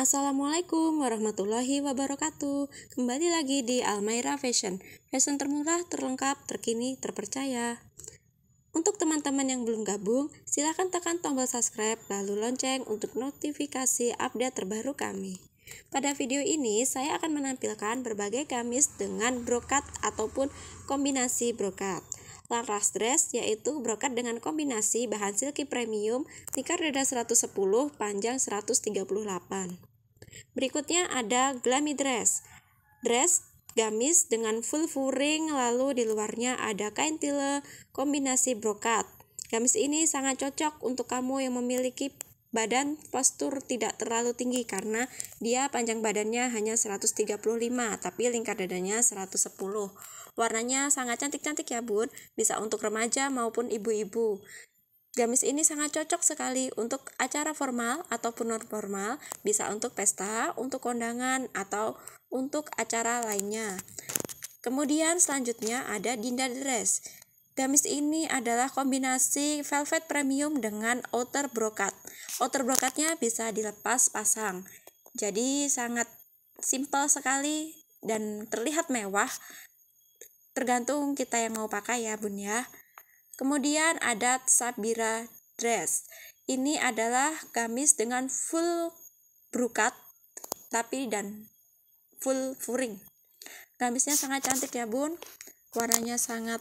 Assalamualaikum warahmatullahi wabarakatuh. Kembali lagi di Almaira Fashion. Fashion termurah, terlengkap, terkini, terpercaya. Untuk teman-teman yang belum gabung, silahkan tekan tombol subscribe lalu lonceng untuk notifikasi update terbaru kami. Pada video ini, saya akan menampilkan berbagai gamis dengan brokat ataupun kombinasi brokat. Laras dress yaitu brokat dengan kombinasi bahan silky premium, tikar dada 110, panjang 138. Berikutnya ada glammy dress. Dress gamis dengan full furing lalu di luarnya ada kain tile kombinasi brokat. Gamis ini sangat cocok untuk kamu yang memiliki badan postur tidak terlalu tinggi karena dia panjang badannya hanya 135 tapi lingkar dadanya 110. Warnanya sangat cantik-cantik ya bun, bisa untuk remaja maupun ibu-ibu. Gamis ini sangat cocok sekali untuk acara formal ataupun non formal, bisa untuk pesta, untuk kondangan, atau untuk acara lainnya. Kemudian selanjutnya ada Dinda Dress. Gamis ini adalah kombinasi velvet premium dengan outer brokat. Outer brokatnya bisa dilepas pasang. Jadi sangat simple sekali dan terlihat mewah. Tergantung kita yang mau pakai ya, Bun ya. Kemudian ada sabira dress. Ini adalah gamis dengan full brukat tapi dan full furing. Gamisnya sangat cantik ya, Bun. Warnanya sangat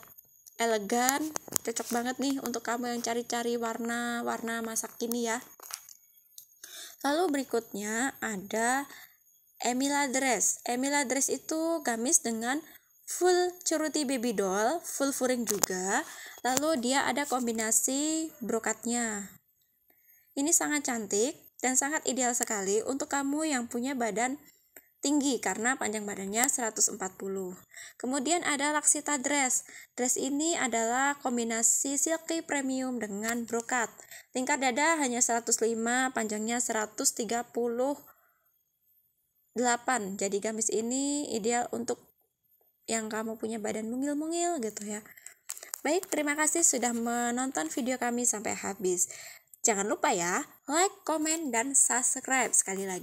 elegan, cocok banget nih untuk kamu yang cari-cari warna-warna masa kini ya. Lalu berikutnya ada Emila dress. Emila dress itu gamis dengan full ceruti baby doll, full furing juga. Lalu dia ada kombinasi brokatnya. Ini sangat cantik dan sangat ideal sekali untuk kamu yang punya badan tinggi karena panjang badannya 140. Kemudian ada Laksita Dress. Dress ini adalah kombinasi silky premium dengan brokat. Lingkar dada hanya 105, panjangnya 138. Jadi gamis ini ideal untuk yang kamu punya badan mungil-mungil gitu ya. Baik, terima kasih sudah menonton video kami sampai habis. Jangan lupa ya, like, comment, dan subscribe sekali lagi.